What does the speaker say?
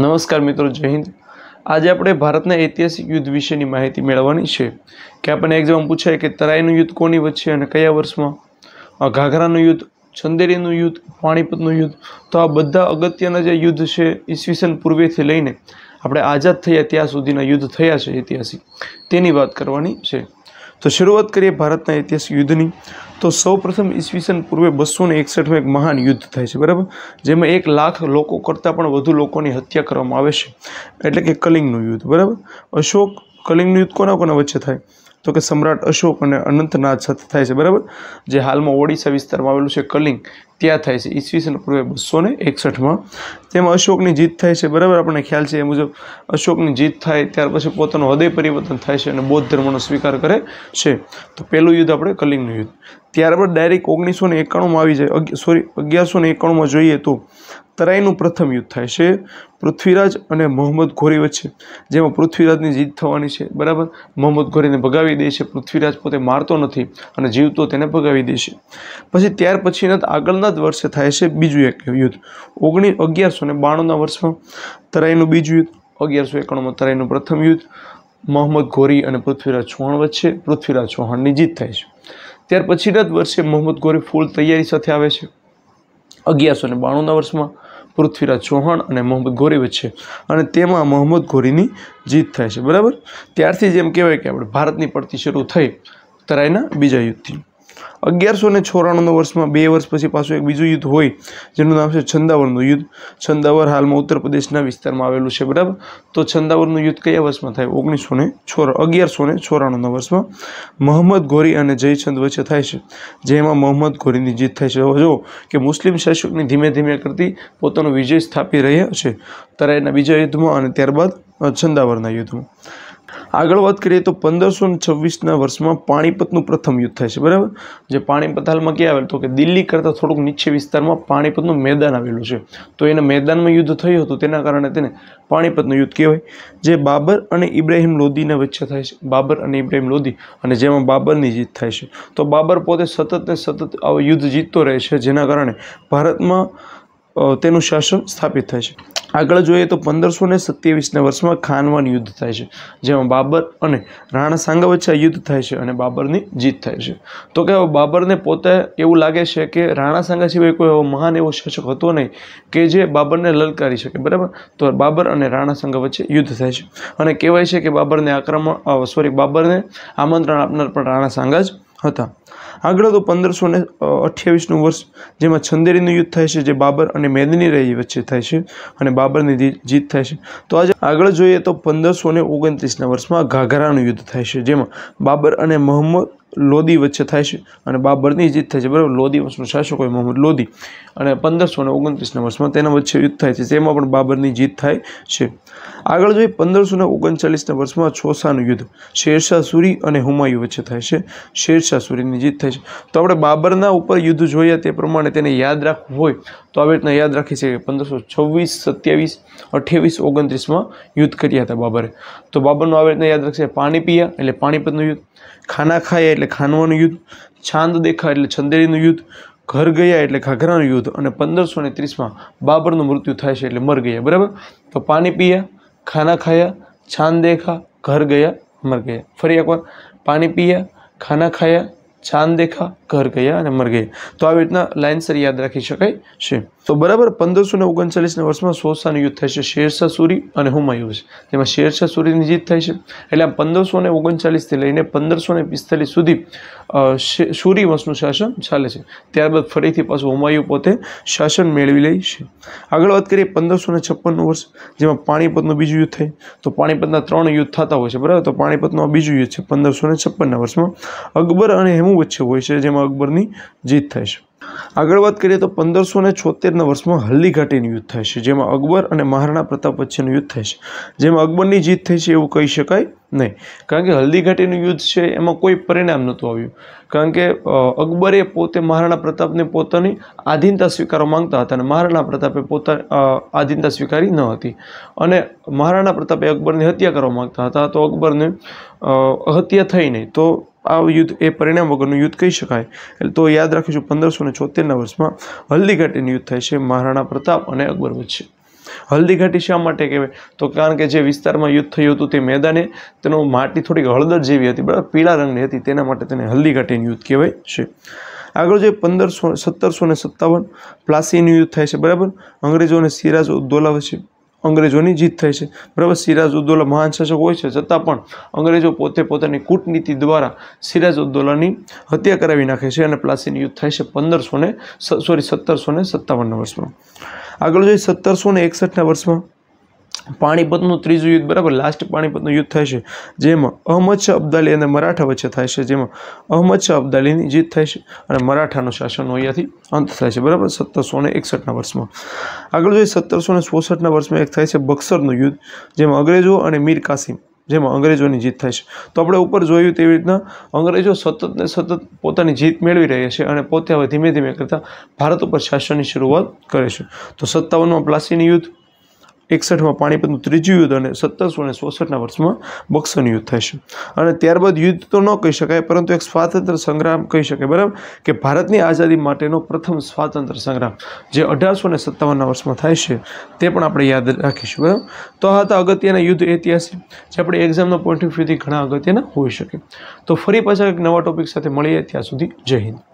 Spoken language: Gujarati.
નમસ્કાર મિત્રો જય હિન્દ આજે આપણે ભારતના ઐતિહાસિક યુદ્ધ વિશેની માહિતી મેળવવાની છે કે આપણને એક્ઝામ પૂછાય કે તરાઈનું યુદ્ધ કોની વચ્ચે અને કયા વર્ષમાં ઘાઘરાનું યુદ્ધ છંદેરીનું યુદ્ધ પાણીપતનું યુદ્ધ તો આ બધા અગત્યના જે યુદ્ધ છે ઈસવીસન પૂર્વેથી લઈને આપણે આઝાદ થયા ત્યાં સુધીના યુદ્ધ થયા છે ઐતિહાસિક તેની વાત કરવાની છે તો શરૂઆત કરીએ ભારતના ઐતિહાસિક યુદ્ધની તો સૌપ્રથમ ઈસવીસન પૂર્વે બસો ને એકસઠમાં એક મહાન યુદ્ધ થાય છે બરાબર જેમાં એક લાખ લોકો કરતાં પણ વધુ લોકોની હત્યા કરવામાં આવે છે એટલે કે કલિંગનું યુદ્ધ બરાબર અશોક કલિંગનું યુદ્ધ કોના કોના વચ્ચે થાય તો કે સમ્રાટ અશોક અને અનંતનાથ સાથે થાય છે બરાબર જે હાલમાં ઓડિશા વિસ્તારમાં આવેલું છે કલિંગ ત્યાં થાય છે ઈસવીસન પૂર્વે બસો ને એકસઠમાં તેમાં અશોકની જીત થાય છે બરાબર આપણને ખ્યાલ છે એ મુજબ અશોકની જીત થાય ત્યાર પછી પોતાનું હૃદય પરિવર્તન થાય છે અને બૌદ્ધ ધર્મનો સ્વીકાર કરે છે તો પહેલું યુદ્ધ આપણે કલિંગનું યુદ્ધ ત્યારબાદ ડાયરેક્ટ ઓગણીસો ને એકાણુંમાં આવી જાય સોરી અગિયારસો ને એકાણુંમાં જોઈએ તો તરાઈનું પ્રથમ યુદ્ધ થાય છે પૃથ્વીરાજ અને મોહમ્મદ ઘોરી વચ્ચે જેમાં પૃથ્વીરાજની જીત થવાની છે બરાબર મોહમ્મદ ઘોરીને ભગાવી દે છે પૃથ્વીરાજ પોતે મારતો નથી અને જીવતો તેને ભગાવી દે છે પછી ત્યાર પછીના આગળના જ વર્ષે થાય છે બીજું એક યુદ્ધ ઓગણી અગિયારસો ને બાણુંના વર્ષમાં તરાઈનું બીજું યુદ્ધ અગિયારસો એકાણુંમાં તરાઈનું પ્રથમ યુદ્ધ મોહમ્મદ ઘોરી અને પૃથ્વીરાજ ચૌહાણ વચ્ચે પૃથ્વીરાજ ચૌહાણની જીત થાય છે ત્યાર પછીના જ વર્ષે મોહમ્મદ ઘોરી ફૂલ તૈયારી સાથે આવે છે અગિયારસો ને બાણુંના વર્ષમાં પૃથ્વીરાજ ચૌહાણ અને મોહમ્મદ ગોરી વચ્ચે અને તેમાં મોહમ્મદ ગોરીની જીત થાય છે બરાબર ત્યારથી જેમ કહેવાય કે આપણે ભારતની પડતી શરૂ થઈ તરાઈના બીજા યુદ્ધથી અગિયારસો ને છોરાણુંના વર્ષમાં બે વર્ષ પછી પાછું એક બીજું યુદ્ધ હોય જેનું નામ છે છંદાવરનું યુદ્ધ છંદાવર હાલમાં ઉત્તર પ્રદેશના વિસ્તારમાં આવેલું છે બરાબર તો છંદાવરનું યુદ્ધ કયા વર્ષમાં થાય ઓગણીસો ને છોરા અગિયારસો ને છોરાણુંના વર્ષમાં મોહમ્મદ ઘોરી અને જયચંદ વચ્ચે થાય છે જેમાં મોહમ્મદ ઘોરીની જીત થાય છે જો કે મુસ્લિમ શાસકની ધીમે ધીમે કરતી પોતાનો વિજય સ્થાપી રહ્યા છે ત્યારે બીજા યુદ્ધમાં અને ત્યારબાદ છંદાવરના યુદ્ધમાં આગળ વાત કરીએ તો પંદરસો ને છવ્વીસના વર્ષમાં પાણીપતનું પ્રથમ યુદ્ધ થાય છે બરાબર જે પાણીપત હાલમાં ક્યાં આવેલું તો કે દિલ્હી કરતાં થોડુંક નીચે વિસ્તારમાં પાણીપતનું મેદાન આવેલું છે તો એને મેદાનમાં યુદ્ધ થયું હતું તેના કારણે તેને પાણીપતનું યુદ્ધ કહેવાય જે બાબર અને ઇબ્રાહિમ લોધીના વચ્ચે થાય છે બાબર અને ઇબ્રાહિમ લોધી અને જેમાં બાબરની જીત થાય છે તો બાબર પોતે સતત ને સતત યુદ્ધ જીતતો રહે છે જેના કારણે ભારતમાં તેનું શાસન સ્થાપિત થાય છે આગળ જોઈએ તો પંદરસો ને સત્યાવીસના વર્ષમાં ખાનવાન યુદ્ધ થાય છે જેમાં બાબર અને રાણા સાંગા વચ્ચે યુદ્ધ થાય છે અને બાબરની જીત થાય છે તો કે બાબરને પોતે એવું લાગે છે કે રાણા સાંગા સિવાય કોઈ એવો મહાન એવો શાસક હતો નહીં કે જે બાબરને લલકારી શકે બરાબર તો બાબર અને રાણા સાંગા વચ્ચે યુદ્ધ થાય છે અને કહેવાય છે કે બાબરને આક્રમણ સોરી બાબરને આમંત્રણ આપનાર પણ રાણા સાંગા જ હતા આગળ તો પંદરસો ને અઠ્યાવીસનું વર્ષ જેમાં છંદેરીનું યુદ્ધ થાય છે જે બાબર અને મેદની રહી વચ્ચે થાય છે અને બાબરની જીત થાય છે તો આજે આગળ જોઈએ તો પંદરસો ને ઓગણત્રીસના વર્ષમાં ઘાઘરાનું યુદ્ધ થાય છે જેમાં બાબર અને મોહમ્મદ લોદી વચ્ચે થાય છે અને બાબરની જીત થાય છે બરાબર લોદી વંશનો શાસક હોય મોહમ્મદ લોદી અને પંદરસો ને ઓગણત્રીસના વર્ષમાં તેના વચ્ચે યુદ્ધ થાય છે તેમાં પણ બાબરની જીત થાય છે આગળ જોઈએ પંદરસોને ઓગણચાલીસના વર્ષમાં છોસાનું યુદ્ધ શેરશાહ સુરી અને હુમાયુ વચ્ચે થાય છે શેરશાહ સુરીની જીત થાય છે તો આપણે બાબરના ઉપર યુદ્ધ જોઈએ તે પ્રમાણે તેને યાદ રાખવું હોય તો આવી રીતના યાદ રાખી શકીએ પંદરસો છવ્વીસ સત્યાવીસ અઠ્યાવીસ ઓગણત્રીસમાં યુદ્ધ કર્યા હતા બાબરે તો બાબરનું આવી રીતના યાદ રાખશે પાણી પિયા એટલે પાણીપતનું યુદ્ધ ખાના ખાયા એટલે ખાનવાનું યુદ્ધ છાંદ દેખા એટલે છંદેરીનું યુદ્ધ ઘર ગયા એટલે ઘાઘરાનું યુદ્ધ અને પંદરસો ને ત્રીસમાં બાબરનું મૃત્યુ થાય છે એટલે મર ગયા બરાબર તો પાણી પીયા ખાના ખાયા છાન દેખા ઘર ગયા મર ગયા ફરી એકવાર પાણી પીયા ખાના ખાયા છાન દેખા ઘર ગયા અને મર ગયા તો આવી રીતના લાઇનસર યાદ રાખી શકાય છે તો બરાબર પંદરસો ને ઓગણચાલીસના વર્ષમાં શોષાનું યુદ્ધ થાય છે શેરશાહ સુરી અને હુમાયુ છે તેમાં શેરશાહ સુરીની જીત થાય છે એટલે આ પંદરસો ને ઓગણચાલીસથી લઈને પંદરસો ને પિસ્તાલીસ સુધી સુરી વંશનું શાસન ચાલે છે ત્યારબાદ ફરીથી પાછું હુમાયુ પોતે શાસન મેળવી લે છે આગળ વાત કરીએ પંદરસો ને છપ્પનનું વર્ષ જેમાં પાણીપતનું બીજું યુદ્ધ થાય તો પાણીપતના ત્રણ યુદ્ધ થતા હોય છે બરાબર તો પાણીપતનું આ બીજું યુદ્ધ છે પંદરસો ને છપ્પનના વર્ષમાં અકબર અને હેમુ વચ્ચે હોય છે જેમાં અકબરની જીત થાય છે આગળ વાત કરીએ તો પંદરસો ને છોતેરના વર્ષમાં હલ્લીઘાટીનું યુદ્ધ થાય છે જેમાં અકબર અને મહારાણા પ્રતાપ વચ્ચેનું યુદ્ધ થાય છે જેમાં અકબરની જીત થઈ છે એવું કહી શકાય નહીં કારણ કે હલ્દીઘાટીનું યુદ્ધ છે એમાં કોઈ પરિણામ નહોતું આવ્યું કારણ કે અકબરે પોતે મહારાણા પ્રતાપને પોતાની આધીનતા સ્વીકારવા માંગતા હતા અને મહારાણા પ્રતાપે પોતા આધીનતા સ્વીકારી ન હતી અને મહારાણા પ્રતાપે અકબરની હત્યા કરવા માંગતા હતા તો અકબરને હત્યા થઈ નહીં તો આ યુદ્ધ એ પરિણામ વગરનું યુદ્ધ કહી શકાય એટલે તો યાદ રાખીશું પંદરસો ને છોતેરના વર્ષમાં હલ્દીઘાટીનું યુદ્ધ થાય છે મહારાણા પ્રતાપ અને અકબર વચ્ચે હલ્દીઘાટી શા માટે કહેવાય તો કારણ કે જે વિસ્તારમાં યુદ્ધ થયું હતું તે મેદાને તેનો માટી થોડીક હળદર જેવી હતી બરાબર પીળા રંગની હતી તેના માટે તેને હલ્દીઘાટીનું યુદ્ધ કહેવાય છે આગળ જે પંદરસો સત્તરસો ને સત્તાવન પ્લાસીનું યુદ્ધ થાય છે બરાબર અંગ્રેજો અને સિરાજ ઉદ્દોલા વચ્ચે અંગ્રેજોની જીત થઈ છે બરાબર સિરાજ ઉદ્દોલા મહાન શાસક હોય છે છતાં પણ અંગ્રેજો પોતે પોતાની કૂટનીતિ દ્વારા સિરાજ ઉદ્દોલાની હત્યા કરાવી નાખે છે અને પ્લાસીનું યુદ્ધ થાય છે પંદરસો ને સોરી સત્તરસો ને સત્તાવનના વર્ષમાં આગળ જોઈએ સત્તરસો ને એકસઠના વર્ષમાં પાણીપતનું ત્રીજું યુદ્ધ બરાબર લાસ્ટ પાણીપતનું યુદ્ધ થાય છે જેમાં અહમદ શાહ અબ્દાલી અને મરાઠા વચ્ચે થાય છે જેમાં અહમદ શાહ અબ્દાલીની જીત થાય છે અને મરાઠાનું શાસન અહીંયાથી અંત થાય છે બરાબર સત્તરસો ને એકસઠના વર્ષમાં આગળ જોઈએ સત્તરસો ને ચોસઠના વર્ષમાં એક થાય છે બક્સરનું યુદ્ધ જેમાં અંગ્રેજો અને મીર કાસિમ જેમાં અંગ્રેજોની જીત થાય છે તો આપણે ઉપર જોયું તેવી રીતના અંગ્રેજો સતત ને સતત પોતાની જીત મેળવી રહ્યા છે અને પોતે હવે ધીમે ધીમે કરતાં ભારત ઉપર શાસનની શરૂઆત કરે છે તો સત્તાવનમાં પ્લાસીની યુદ્ધ એકસઠમાં પાણીપતનું ત્રીજું યુદ્ધ અને સત્તરસો અને ચોસઠના વર્ષમાં બક્સરનું યુદ્ધ થશે અને ત્યારબાદ યુદ્ધ તો ન કહી શકાય પરંતુ એક સ્વાતંત્ર્ય સંગ્રામ કહી શકાય બરાબર કે ભારતની આઝાદી માટેનો પ્રથમ સ્વાતંત્ર્ય સંગ્રામ જે અઢારસો અને સત્તાવનના વર્ષમાં થાય છે તે પણ આપણે યાદ રાખીશું બરાબર તો આ હતા અગત્યના યુદ્ધ ઐતિહાસિક જે આપણે એક્ઝામના પોઈન્ટ ઓફ વ્યૂથી ઘણા અગત્યના હોઈ શકે તો ફરી પાછા એક નવા ટોપિક સાથે મળીએ ત્યાં સુધી જય હિન્દ